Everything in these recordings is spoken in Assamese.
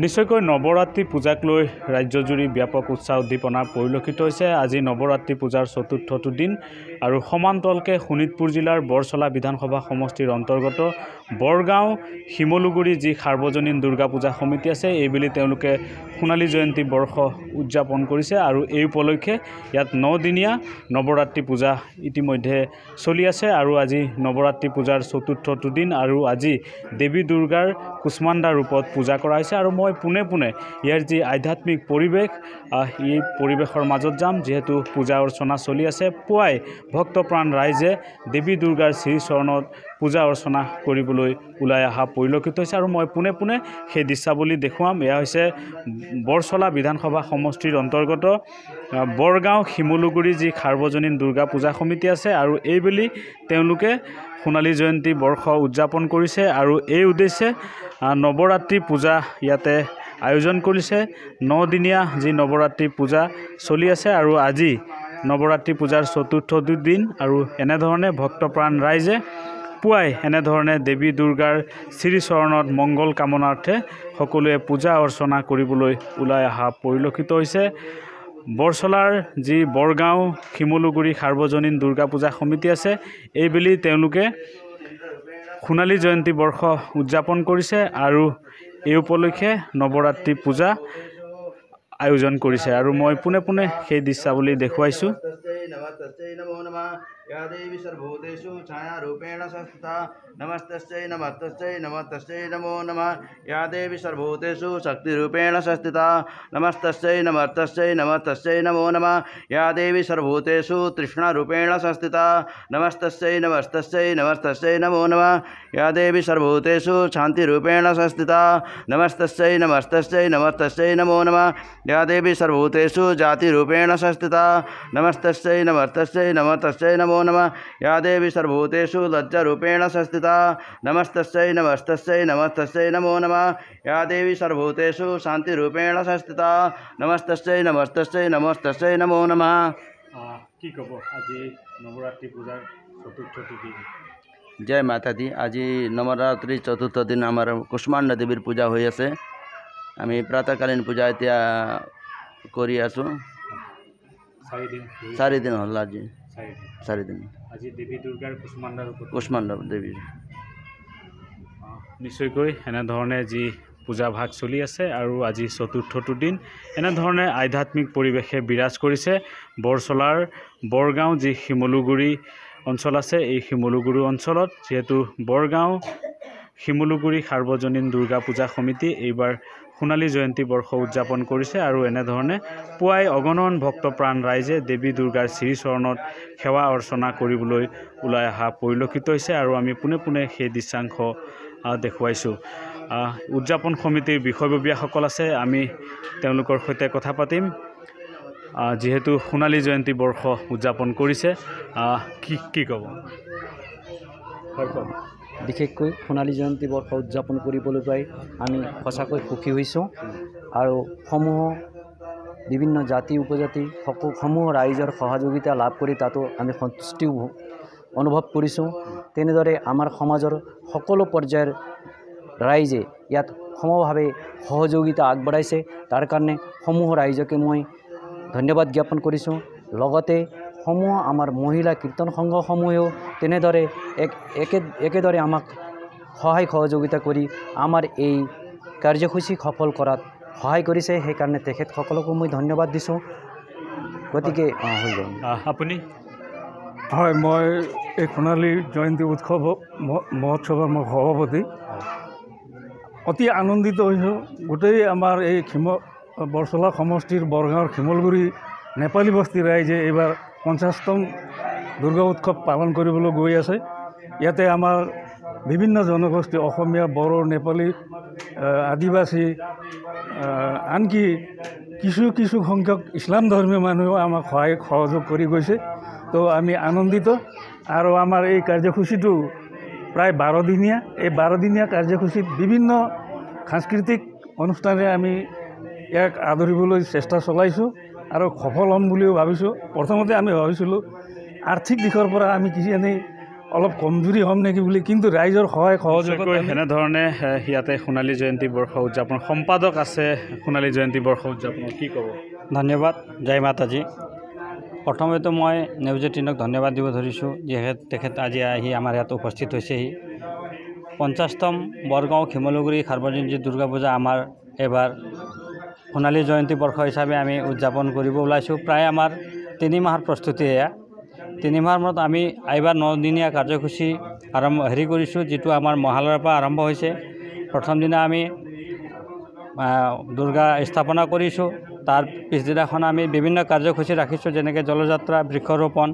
নিশ্চয়কৈ নৱৰাত্ৰি পূজাক লৈ ৰাজ্যজুৰি ব্যাপক উৎসাহ উদ্দীপনা পৰিলক্ষিত হৈছে আজি নৱৰাত্ৰি পূজাৰ চতুৰ্থটো দিন আৰু সমান্তলকে শোণিতপুৰ জিলাৰ বৰচলা বিধানসভা সমষ্টিৰ অন্তৰ্গত বৰগাঁও শিমলুগুৰি যি সাৰ্বজনীন দুৰ্গা পূজা সমিতি আছে এইবেলি তেওঁলোকে সোণালী জয়ন্তী বৰ্ষ উদযাপন কৰিছে আৰু এই উপলক্ষে ইয়াত নদিনীয়া নৱৰাত্ৰি পূজা ইতিমধ্যে চলি আছে আৰু আজি নৱৰাত্ৰি পূজাৰ চতুৰ্থটো দিন আৰু আজি দেৱী দুৰ্গাৰ কুষ্মাণ্ডা ৰূপত পূজা কৰা হৈছে আৰু মই পোনে পোনে ইয়াৰ যি আধ্যাত্মিক পৰিৱেশ এই পৰিৱেশৰ মাজত যাম যিহেতু পূজা অৰ্চনা চলি আছে পুৱাই ভক্তপ্ৰাণ ৰাইজে দেৱী দুৰ্গাৰ শ্ৰীচৰণত পূজা অৰ্চনা কৰিবলৈ ওলাই অহা পৰিলক্ষিত হৈছে আৰু মই পোনে পোনে সেই দৃশ্যাৱলী দেখুৱাম এয়া হৈছে বৰচলা বিধানসভা সমষ্টিৰ অন্তৰ্গত বৰগাঁও শিমলুগুৰি যি সাৰ্বজনীন দুৰ্গা পূজা সমিতি আছে আৰু এইবেলি তেওঁলোকে সোণালী জয়ন্তী বৰ্ষ উদযাপন কৰিছে আৰু এই উদ্দেশ্যে নৱৰাত্ৰি পূজা ইয়াতে আয়োজন কৰিছে নদিনীয়া যি নৱৰাত্ৰি পূজা চলি আছে আৰু আজি নৱৰাত্ৰি পূজাৰ চতুৰ্থ দিন আৰু এনেধৰণে ভক্তপ্ৰাণ ৰাইজে পুৱাই এনেধৰণে দেৱী দুৰ্গাৰ শ্ৰীচৰণত মংগল কামনাৰ্থে সকলোৱে পূজা অৰ্চনা কৰিবলৈ ওলাই অহা পৰিলক্ষিত হৈছে বৰচলাৰ যি বৰগাঁও শিমলুগুৰি সাৰ্বজনীন দুৰ্গা পূজা সমিতি আছে এইবেলি তেওঁলোকে সোণালী জয়ন্তী বৰ্ষ উদযাপন কৰিছে আৰু এই উপলক্ষে নৱৰাত্ৰি পূজা আয়োজন কৰিছে আৰু মই পোনে পোনে সেই দৃশ্যাৱলী দেখুৱাইছোঁ नमस्तस्यै नमो नम या देवी सर्वूतेषु छायारूपेण संस्थिता नमस्तस्यै नम नमस्तस्यै नमो नम या देवी सर्वभूतेषु शक्तिरूपेण संस्थिता नमस्तस्यै नमस्तस्यै नमस्तस्यै नमो नम या देवी सर्वूतेषु तृष्णारूपेण संस्थिता नमस्त नमस्त नमस्त नमो नम या देवी सर्वूतेषु शान्तिरूपेण संस्थिता नमस्त नमस्तस्यै नमस्तस्यै नमो नम या देवी सर्वूतेषु जातिरूपेण संस्थिता नमस्तस्यै नमस्तस्य नमस्तस्य नमो नम या देवी सर्वभूतेषु लज्जारूपेण संस्थिता नमस्तस्य नमस्तस्य नमस्तस्य नमो नम या देवी सर्वभूतेषु शान्तिरूपेण संस्थिता नमस्तस्य नमस्तस्य नमस्तस्य नमो नम ठीक कब आज नवरात्रि पूजा चतुर्थ तिथि जय माता दी आज नवरात्रि चतुर्थ दिन आम कुष्मांड देवी पूजा हो आम पूजा इतना करूँ চাৰিদিন হ'ল আজি চাৰিদিন দেৱী দুৰ্গাৰ কুষ্মাণ্ডৱ কুষ্মাণ্ডৱ দেৱী নিশ্চয়কৈ এনেধৰণে যি পূজা ভাগ চলি আছে আৰু আজি চতুৰ্থটো দিন এনেধৰণে আধ্যাত্মিক পৰিৱেশে বিৰাজ কৰিছে বৰচলাৰ বৰগাঁও যি শিমলুগুৰি অঞ্চল আছে এই শিমলুগুৰি অঞ্চলত যিহেতু বৰগাঁও শিমলুগুৰি সাৰ্বজনীন দুৰ্গা পূজা সমিতি এইবাৰ সোণালী জয়ন্তী বৰ্ষ উদযাপন কৰিছে আৰু এনেধৰণে পুৱাই অগণন ভক্ত প্ৰাণ ৰাইজে দেৱী দুৰ্গাৰ শ্ৰীচৰণত সেৱা অৰ্চনা কৰিবলৈ ওলাই অহা পৰিলক্ষিত হৈছে আৰু আমি পোনে পোনে সেই দৃশ্যাংশ দেখুৱাইছোঁ উদযাপন সমিতিৰ বিষয়ববীয়াসকল আছে আমি তেওঁলোকৰ সৈতে কথা পাতিম যিহেতু সোণালী জয়ন্তী বৰ্ষ উদযাপন কৰিছে কি কি ক'ব বিশেষকৈ সোণালী জয়ন্তী বৰ্ষ উদযাপন কৰিবলৈ পাই আমি সঁচাকৈ সুখী হৈছোঁ আৰু সমূহ বিভিন্ন জাতি উপজাতি সমূহ ৰাইজৰ সহযোগিতা লাভ কৰি তাতো আমি সন্তুষ্টি অনুভৱ কৰিছোঁ তেনেদৰে আমাৰ সমাজৰ সকলো পৰ্যায়ৰ ৰাইজে ইয়াত সমভাৱে সহযোগিতা আগবঢ়াইছে তাৰ কাৰণে সমূহ ৰাইজকে মই ধন্যবাদ জ্ঞাপন কৰিছোঁ লগতে সমূহ আমাৰ মহিলা কীৰ্তন সংঘসমূহেও তেনেদৰে এক একে একেদৰে আমাক সহায় সহযোগিতা কৰি আমাৰ এই কাৰ্যসূচী সফল কৰাত সহায় কৰিছে সেইকাৰণে তেখেতসকলকো মই ধন্যবাদ দিছোঁ গতিকে হৈ গ'ল আপুনি হয় মই এই সোণালী জয়ন্তী উৎসৱ মহোৎসৱৰ মই সভাপতি অতি আনন্দিত হৈছোঁ গোটেই আমাৰ এই খিম বৰচলা সমষ্টিৰ বৰগাঁৱৰ শিমলগুৰি নেপালী বস্তিৰ ৰাইজে এইবাৰ পঞ্চাছতম দুৰ্গা উৎসৱ পালন কৰিবলৈ গৈ আছে ইয়াতে আমাৰ বিভিন্ন জনগোষ্ঠী অসমীয়া বড়ো নেপালী আদিবাসী আনকি কিছু কিছু সংখ্যক ইছলাম ধৰ্মীয় মানুহেও আমাক সহায় সহযোগ কৰি গৈছে তো আমি আনন্দিত আৰু আমাৰ এই কাৰ্যসূচীটো প্ৰায় বাৰদিনীয়া এই বাৰদিনীয়া কাৰ্যসূচীত বিভিন্ন সাংস্কৃতিক অনুষ্ঠানে আমি ইয়াক আদৰিবলৈ চেষ্টা চলাইছোঁ আৰু সফল হ'ম বুলিও ভাবিছোঁ প্ৰথমতে আমি ভাবিছিলোঁ আৰ্থিক দিশৰ পৰা আমি কিছু এনেই অলপ কমজুৰি হ'ম নেকি বুলি কিন্তু ৰাইজৰ সহায় সহযোগ এনেধৰণে ইয়াতে সোণালী জয়ন্তী বৰ্ষ উদযাপন সম্পাদক আছে সোণালী জয়ন্তী বৰ্ষ উদযাপন কি ক'ব ধন্যবাদ জয় মাতাজী প্ৰথমেতো মই নেওজেটিনক ধন্যবাদ দিব ধৰিছোঁ যিহেতু তেখেত আজি আহি আমাৰ ইয়াত উপস্থিত হৈছেহি পঞ্চাছতম বৰগাঁও খিমলুগুৰি সাৰ্বজনীন দুৰ্গা পূজা আমাৰ এইবাৰ সোণালী জয়ন্তী বৰ্ষ হিচাপে আমি উদযাপন কৰিব ওলাইছোঁ প্ৰায় আমাৰ তিনি মাহৰ প্ৰস্তুতি এয়া তিনিমাহৰ মূৰত আমি আইবাৰ নদিনীয়া কাৰ্যসূচী আৰম্ভ হেৰি কৰিছোঁ যিটো আমাৰ মহালয়ৰ পৰা আৰম্ভ হৈছে প্ৰথম দিনা আমি দুৰ্গা স্থাপনা কৰিছোঁ তাৰ পিছদিনাখন আমি বিভিন্ন কাৰ্যসূচী ৰাখিছোঁ যেনেকৈ জলযাত্ৰা বৃক্ষৰোপণ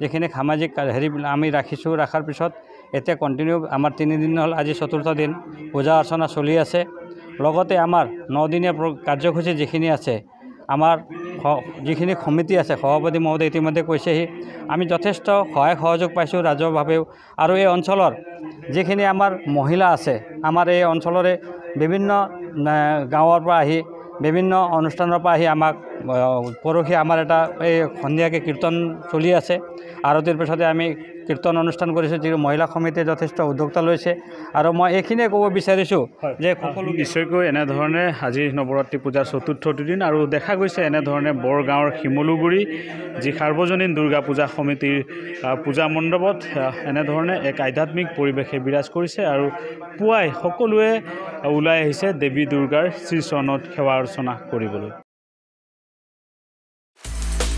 যিখিনি সামাজিক হেৰি আমি ৰাখিছোঁ ৰখাৰ পিছত এতিয়া কণ্টিনিউ আমাৰ তিনিদিন হ'ল আজি চতুৰ্থ দিন পূজা অৰ্চনা চলি আছে লগতে আমাৰ নদিনীয়া কাৰ্যসূচী যিখিনি আছে আমাৰ যিখিনি সমিতি আছে সভাপতি মহোদয় ইতিমধ্যে কৈছেহি আমি যথেষ্ট সহায় সহযোগ পাইছোঁ ৰাজহভাৱেও আৰু এই অঞ্চলৰ যিখিনি আমাৰ মহিলা আছে আমাৰ এই অঞ্চলৰে বিভিন্ন গাঁৱৰ পৰা আহি বিভিন্ন অনুষ্ঠানৰ পৰা আহি আমাক পৰহি আমাৰ এটা এই সন্ধিয়াকৈ কীৰ্তন চলি আছে আৰতিৰ পিছতে আমি কীৰ্তন অনুষ্ঠান কৰিছোঁ যিটো মহিলা সমিতিয়ে যথেষ্ট উদ্যোক্তা লৈছে আৰু মই এইখিনিয়ে ক'ব বিচাৰিছোঁ যে সকলো নিশ্চয়কৈ এনেধৰণে আজি নৱৰাত্ৰি পূজাৰ চতুৰ্থটো দিন আৰু দেখা গৈছে এনেধৰণে বৰগাঁৱৰ শিমলুগুৰি যি সাৰ্বজনীন দুৰ্গা পূজা সমিতিৰ পূজা মণ্ডপত এনেধৰণে এক আধ্যাত্মিক পৰিৱেশে বিৰাজ কৰিছে আৰু পুৱাই সকলোৱে ওলাই আহিছে দেৱী দুৰ্গাৰ শ্ৰীচৰণত সেৱা অৰ্চনা কৰিবলৈ